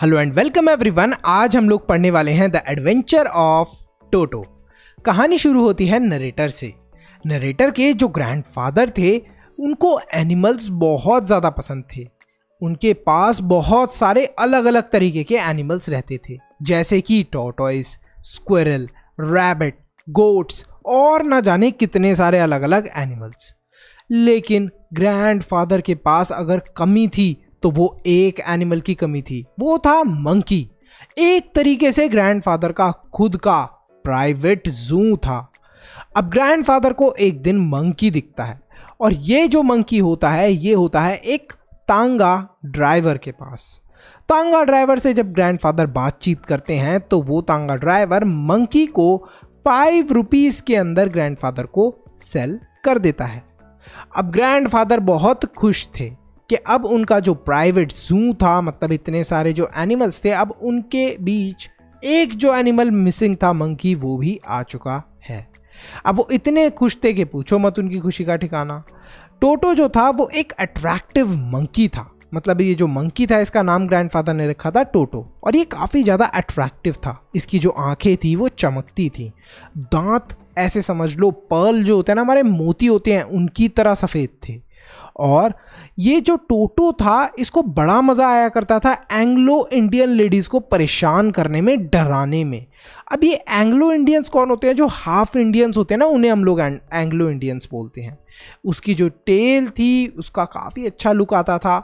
hello and welcome everyone आज हम लोग पढ़ने वाले हैं द एडवेंचर ऑफ टोटो कहानी शुरू होती है नरेटर से नरेटर के जो ग्रैंडफादर थे उनको एनिमल्स बहुत ज़्यादा पसंद थे उनके पास बहुत सारे अलग अलग तरीके के एनिमल्स रहते थे जैसे कि टोटॉइस स्क्वेरल रैबिट गोट्स और ना जाने कितने सारे अलग अलग एनिमल्स लेकिन ग्रैंडफादर के पास अगर कमी थी तो वो एक एनिमल की कमी थी वो था मंकी एक तरीके से ग्रैंडफादर का खुद का प्राइवेट जू था अब ग्रैंडफादर को एक दिन मंकी दिखता है और ये जो मंकी होता है ये होता है एक तांगा ड्राइवर के पास तांगा ड्राइवर से जब ग्रैंडफादर बातचीत करते हैं तो वो तांगा ड्राइवर मंकी को फाइव रुपीज़ के अंदर ग्रैंडफादर को सेल कर देता है अब ग्रैंडफादर बहुत खुश थे कि अब उनका जो प्राइवेट जू था मतलब इतने सारे जो एनिमल्स थे अब उनके बीच एक जो एनिमल मिसिंग था मंकी वो भी आ चुका है अब वो इतने खुश थे कि पूछो मत उनकी खुशी का ठिकाना टोटो जो था वो एक अट्रैक्टिव मंकी था मतलब ये जो मंकी था इसका नाम ग्रैंडफादर ने रखा था टोटो और ये काफ़ी ज़्यादा अट्रैक्टिव था इसकी जो आंखें थी वो चमकती थी दांत ऐसे समझ लो पर्ल जो होते हैं ना हमारे मोती होते हैं उनकी तरह सफ़ेद थे और ये जो टोटो था इसको बड़ा मज़ा आया करता था एंग्लो इंडियन लेडीज़ को परेशान करने में डराने में अब ये एंग्लो इंडियंस कौन होते हैं जो हाफ इंडियंस होते हैं ना उन्हें हम लोग एंग्लो इंडियंस बोलते हैं उसकी जो टेल थी उसका काफ़ी अच्छा लुक आता था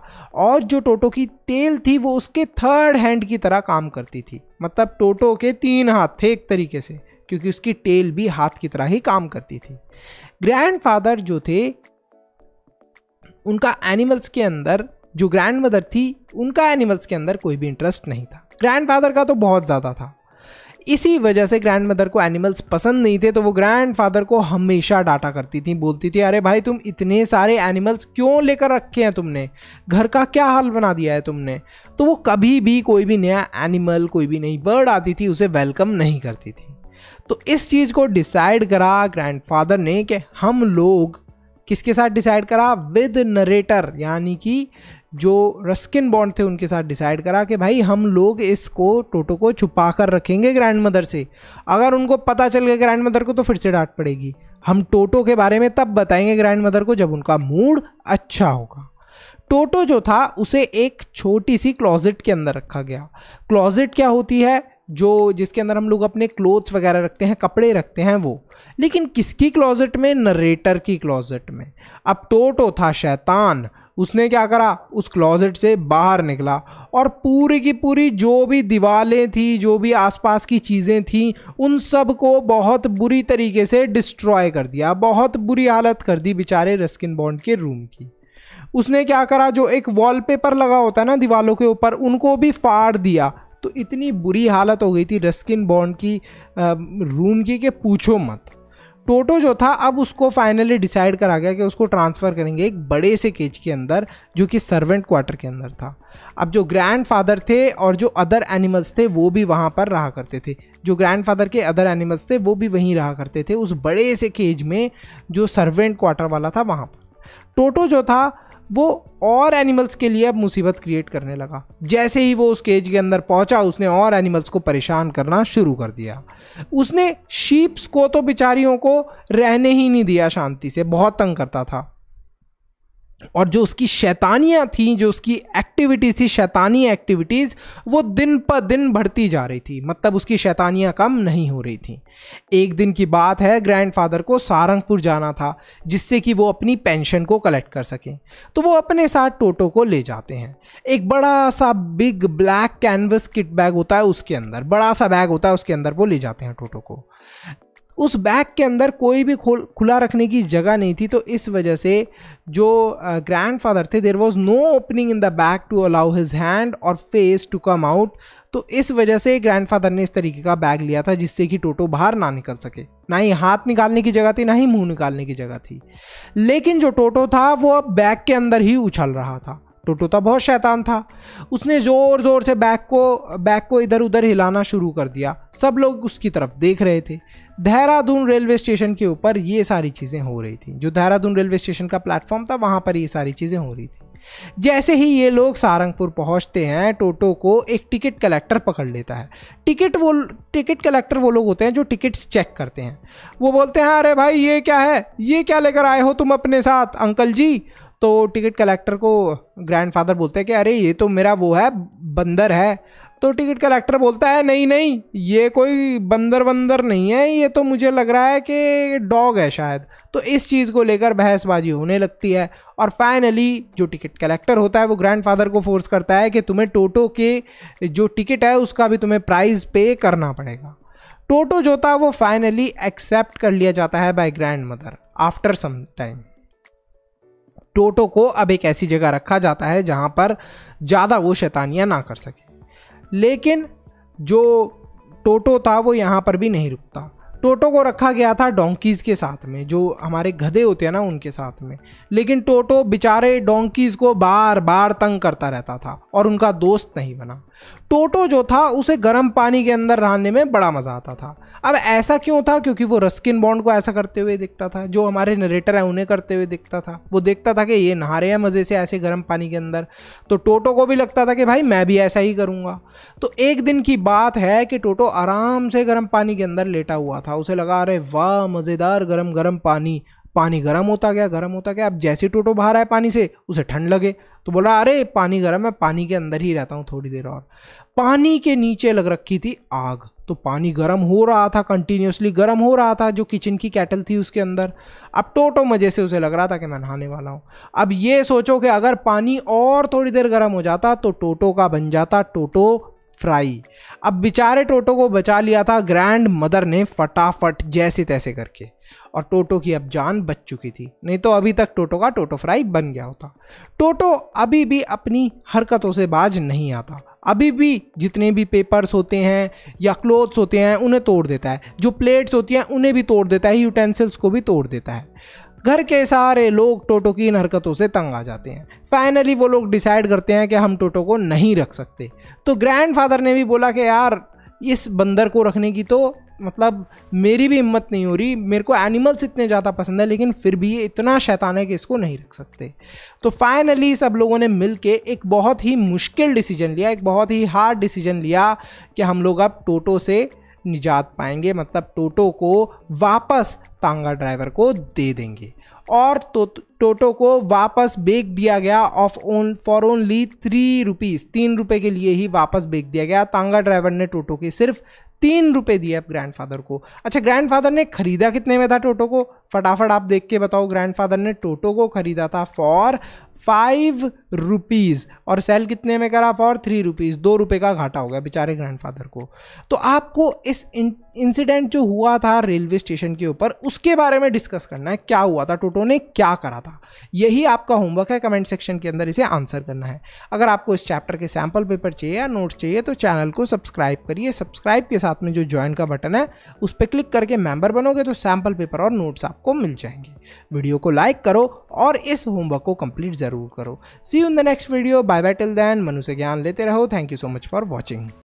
और जो टोटो की टेल थी वो उसके थर्ड हैंड की तरह काम करती थी मतलब टोटो के तीन हाथ थे एक तरीके से क्योंकि उसकी टेल भी हाथ की तरह ही काम करती थी ग्रैंडफादर जो थे उनका एनिमल्स के अंदर जो ग्रैंड मदर थी उनका एनिमल्स के अंदर कोई भी इंटरेस्ट नहीं था ग्रैंड फ़ादर का तो बहुत ज़्यादा था इसी वजह से ग्रैंड मदर को एनिमल्स पसंद नहीं थे तो वो ग्रैंड फादर को हमेशा डाटा करती थी बोलती थी अरे भाई तुम इतने सारे एनिमल्स क्यों लेकर रखे हैं तुमने घर का क्या हाल बना दिया है तुमने तो वो कभी भी कोई भी नया एनिमल कोई भी नई बर्ड आती थी उसे वेलकम नहीं करती थी तो इस चीज़ को डिसाइड करा फ़ादर ने कि हम लोग किसके साथ डिसाइड करा विद नरेटर यानी कि जो रस्किन बॉन्ड थे उनके साथ डिसाइड करा कि भाई हम लोग इसको टोटो को छुपा कर रखेंगे ग्रैंड मदर से अगर उनको पता चल गया ग्रैंड मदर को तो फिर से डांट पड़ेगी हम टोटो के बारे में तब बताएंगे ग्रैंड मदर को जब उनका मूड अच्छा होगा टोटो जो था उसे एक छोटी सी क्लॉजेट के अंदर रखा गया क्लॉजेट क्या होती है जो जिसके अंदर हम लोग अपने क्लोथ्स वगैरह रखते हैं कपड़े रखते हैं वो लेकिन किसकी क्लोज़ेट में नरेटर की क्लोज़ेट में अब टोटो था शैतान उसने क्या करा उस क्लोज़ेट से बाहर निकला और पूरी की पूरी जो भी दीवारें थी जो भी आसपास की चीज़ें थीं उन सब को बहुत बुरी तरीके से डिस्ट्रॉय कर दिया बहुत बुरी हालत कर दी बेचारे रस्किन बॉन्ड के रूम की उसने क्या करा जो एक वॉलपेपर लगा होता है ना दीवारों के ऊपर उनको भी फाड़ दिया तो इतनी बुरी हालत हो गई थी रस्किन बॉन्ड की रूम की कि पूछो मत टोटो जो था अब उसको फाइनली डिसाइड करा गया कि उसको ट्रांसफ़र करेंगे एक बड़े से केज के अंदर जो कि सर्वेंट क्वार्टर के अंदर था अब जो ग्रैंड फादर थे और जो अदर एनिमल्स थे वो भी वहाँ पर रहा करते थे जो ग्रैंड फादर के अदर एनिमल्स थे वो भी वहीं रहा करते थे उस बड़े से केज में जो सर्वेंट क्वार्टर वाला था वहाँ पर टोटो जो था वो और एनिमल्स के लिए अब मुसीबत क्रिएट करने लगा जैसे ही वो उस केज के अंदर पहुंचा उसने और एनिमल्स को परेशान करना शुरू कर दिया उसने शीप्स को तो बेचारियों को रहने ही नहीं दिया शांति से बहुत तंग करता था और जो उसकी शैतानियाँ थी जो उसकी एक्टिविटीज़ थी शैतानी एक्टिविटीज़ वो दिन पर दिन बढ़ती जा रही थी मतलब उसकी शैतानियाँ कम नहीं हो रही थी एक दिन की बात है ग्रैंडफादर को सारंगपुर जाना था जिससे कि वो अपनी पेंशन को कलेक्ट कर सकें तो वो अपने साथ टोटो को ले जाते हैं एक बड़ा सा big black canvas kit bag होता है उसके अंदर बड़ा सा बैग होता है उसके अंदर वो ले जाते हैं टोटो को उस बैग के अंदर कोई भी खोल खुला रखने की जगह नहीं थी तो इस वजह से जो ग्रैंड फादर थे there was no opening in the bag to allow his hand और फेस टू कम आउट तो इस वजह से ग्रैंड फादर ने इस तरीके का बैग लिया था जिससे कि टोटो बाहर ना निकल सके ना ही हाथ निकालने की जगह थी ना ही मुंह निकालने की जगह थी लेकिन जो टोटो था वो अब बैग के अंदर ही उछल रहा था टोटो था बहुत शैतान था उसने ज़ोर ज़ोर से बैग को बैग को इधर उधर हिलाना शुरू कर दिया सब लोग उसकी तरफ देख रहे थे देहरादून रेलवे स्टेशन के ऊपर ये सारी चीज़ें हो रही थी जो देहरादून रेलवे स्टेशन का प्लेटफॉर्म था वहाँ पर ये सारी चीज़ें हो रही थी जैसे ही ये लोग सारंगपुर पहुंचते हैं टोटो को एक टिकट कलेक्टर पकड़ लेता है टिकट वो टिकट कलेक्टर वो लोग होते हैं जो टिकट्स चेक करते हैं वो बोलते हैं अरे भाई ये क्या है ये क्या लेकर आए हो तुम अपने साथ अंकल जी तो टिकट कलेक्टर को ग्रैंडफादर बोलते हैं कि अरे ये तो मेरा वो है बंदर है तो टिकट कलेक्टर बोलता है नहीं नहीं ये कोई बंदर बंदर नहीं है ये तो मुझे लग रहा है कि डॉग है शायद तो इस चीज़ को लेकर बहसबाजी होने लगती है और फाइनली जो टिकट कलेक्टर होता है वो ग्रैंडफादर को फोर्स करता है कि तुम्हें टोटो के जो टिकट है उसका भी तुम्हें प्राइस पे करना पड़ेगा टोटो जो था वो फाइनली एक्सेप्ट कर लिया जाता है by grandmother after some time Toto को अब एक ऐसी जगह रखा जाता है जहाँ पर ज़्यादा वो शैतानियाँ ना कर सके लेकिन जो टोटो था वो यहाँ पर भी नहीं रुकता टोटो को रखा गया था डोंकीज़ के साथ में जो हमारे गधे होते हैं ना उनके साथ में लेकिन टोटो बेचारे डोंकीज़ को बार बार तंग करता रहता था और उनका दोस्त नहीं बना टोटो जो था उसे गर्म पानी के अंदर रहने में बड़ा मज़ा आता था अब ऐसा क्यों था क्योंकि वो रस्किन बॉन्ड को ऐसा करते हुए दिखता था जो हमारे नरेटर हैं उन्हें करते हुए दिखता था वो देखता था कि ये नहा रहे हैं मज़े से ऐसे गर्म पानी के अंदर तो टोटो को भी लगता था कि भाई मैं भी ऐसा ही करूँगा तो एक दिन की बात है कि टोटो आराम से गर्म पानी के अंदर लेटा हुआ था उसे लगा अरे वाह मज़ेदार गर्म गर्म पानी पानी गर्म होता गया गर्म होता गया अब जैसे टोटो बाहर आए पानी से उसे ठंड लगे तो बोला अरे पानी गर्म है पानी के अंदर ही रहता हूँ थोड़ी देर और पानी के नीचे लग रखी थी आग तो पानी गर्म हो रहा था कंटिन्यूसली गर्म हो रहा था जो किचन की कैटल थी उसके अंदर अब टोटो मज़े से उसे लग रहा था कि मैं नहाने वाला हूँ अब ये सोचो कि अगर पानी और थोड़ी देर गर्म हो जाता तो टोटो का बन जाता टोटो फ्राई अब बेचारे टोटो को बचा लिया था ग्रैंड मदर ने फटाफट जैसे तैसे करके और टोटो की अब जान बच चुकी थी नहीं तो अभी तक टोटो का टोटो फ्राई बन गया होता टोटो अभी भी अपनी हरकतों से बाज नहीं आता अभी भी जितने भी पेपर्स होते हैं या क्लोथ्स होते हैं उन्हें तोड़ देता है जो प्लेट्स होती हैं उन्हें भी तोड़ देता है यूटेंसिल्स को भी तोड़ देता है घर के सारे लोग टोटो की इन हरकतों से तंग आ जाते हैं फाइनली वो लोग डिसाइड करते हैं कि हम टोटो को नहीं रख सकते तो ग्रैंडफादर ने भी बोला कि यार इस बंदर को रखने की तो मतलब मेरी भी हिम्मत नहीं हो रही मेरे को एनिमल्स इतने ज़्यादा पसंद है लेकिन फिर भी ये इतना शैतान है कि इसको नहीं रख सकते तो फाइनली सब लोगों ने मिल के एक बहुत ही मुश्किल डिसीजन लिया एक बहुत ही हार्ड डिसीजन लिया कि हम लोग अब टोटो से निजात पाएंगे मतलब टोटो को वापस तांगा ड्राइवर को दे देंगे और तो, टोटो को वापस बेच दिया गया off own for only three rupees तीन रुपये के लिए ही वापस बेच दिया गया तांगा ड्राइवर ने टोटो के सिर्फ तीन रुपये दिए अब ग्रैंडफादर को अच्छा ग्रैंडफादर ने खरीदा कितने में था टोटो को फटाफट आप देख के बताओ ग्रैंडफादर ने टोटो को खरीदा था फॉर फाइव रुपीज़ और सेल कितने में करा फॉर थ्री रुपीज़ दो रुपये का घाटा हो गया बेचारे ग्रैंडफादर को तो आपको इस इंसिडेंट जो हुआ था रेलवे स्टेशन के ऊपर उसके बारे में डिस्कस करना है क्या हुआ था टोटो ने क्या करा था यही आपका होमवर्क है कमेंट सेक्शन के अंदर इसे आंसर करना है अगर आपको इस चैप्टर के सैम्पल पेपर चाहिए या नोट्स चाहिए तो चैनल को सब्सक्राइब करिए सब्सक्राइब के साथ में जो ज्वाइन का बटन है उस पर क्लिक करके मेंबर बनोगे तो सैम्पल पेपर और नोट्स आपको मिल जाएंगे वीडियो को लाइक करो और इस होमवर्क को कंप्लीट ज़रूर करो see you in the next video bye bye till then Manu से ज्ञान लेते रहो thank you so much for watching